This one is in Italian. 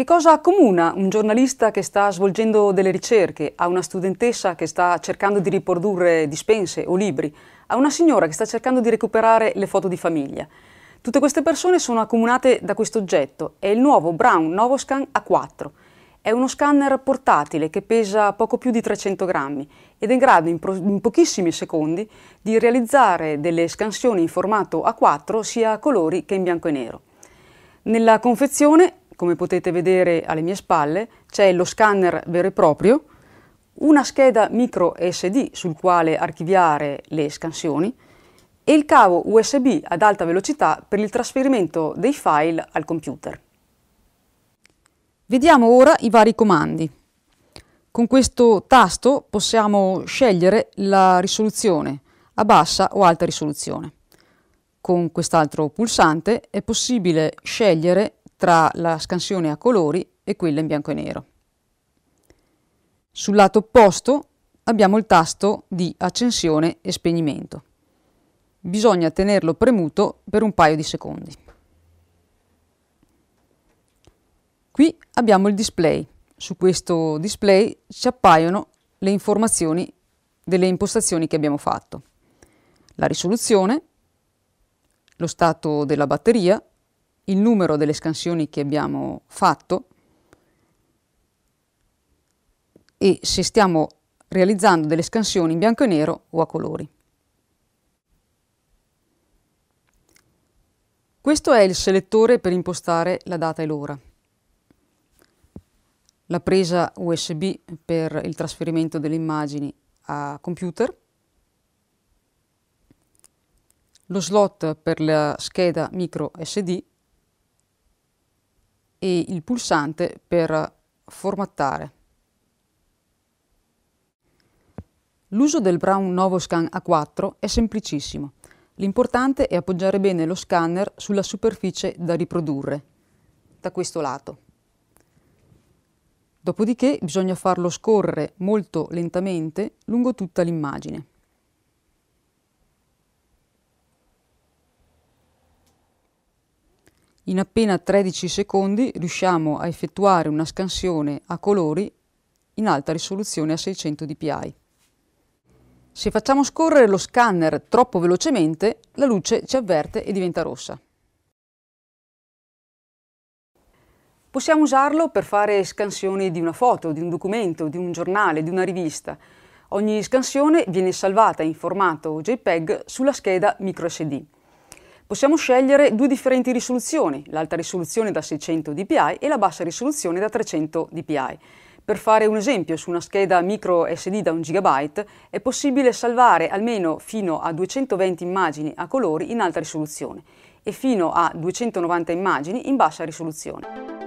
Che cosa accomuna un giornalista che sta svolgendo delle ricerche a una studentessa che sta cercando di riprodurre dispense o libri, a una signora che sta cercando di recuperare le foto di famiglia? Tutte queste persone sono accomunate da questo oggetto, è il nuovo Brown Novoscan A4. È uno scanner portatile che pesa poco più di 300 grammi ed è in grado in, in pochissimi secondi di realizzare delle scansioni in formato A4 sia a colori che in bianco e nero. Nella confezione come potete vedere alle mie spalle, c'è lo scanner vero e proprio, una scheda micro SD sul quale archiviare le scansioni e il cavo USB ad alta velocità per il trasferimento dei file al computer. Vediamo ora i vari comandi. Con questo tasto possiamo scegliere la risoluzione a bassa o alta risoluzione. Con quest'altro pulsante è possibile scegliere tra la scansione a colori e quella in bianco e nero. Sul lato opposto abbiamo il tasto di accensione e spegnimento. Bisogna tenerlo premuto per un paio di secondi. Qui abbiamo il display. Su questo display ci appaiono le informazioni delle impostazioni che abbiamo fatto. La risoluzione, lo stato della batteria, il numero delle scansioni che abbiamo fatto e se stiamo realizzando delle scansioni in bianco e nero o a colori. Questo è il selettore per impostare la data e l'ora, la presa USB per il trasferimento delle immagini a computer, lo slot per la scheda micro SD e il pulsante per formattare. L'uso del Brown Novoscan A4 è semplicissimo. L'importante è appoggiare bene lo scanner sulla superficie da riprodurre, da questo lato. Dopodiché bisogna farlo scorrere molto lentamente lungo tutta l'immagine. In appena 13 secondi riusciamo a effettuare una scansione a colori in alta risoluzione a 600 dpi. Se facciamo scorrere lo scanner troppo velocemente, la luce ci avverte e diventa rossa. Possiamo usarlo per fare scansioni di una foto, di un documento, di un giornale, di una rivista. Ogni scansione viene salvata in formato JPEG sulla scheda microSD. Possiamo scegliere due differenti risoluzioni, l'alta risoluzione da 600 dpi e la bassa risoluzione da 300 dpi. Per fare un esempio, su una scheda micro SD da 1 GB è possibile salvare almeno fino a 220 immagini a colori in alta risoluzione e fino a 290 immagini in bassa risoluzione.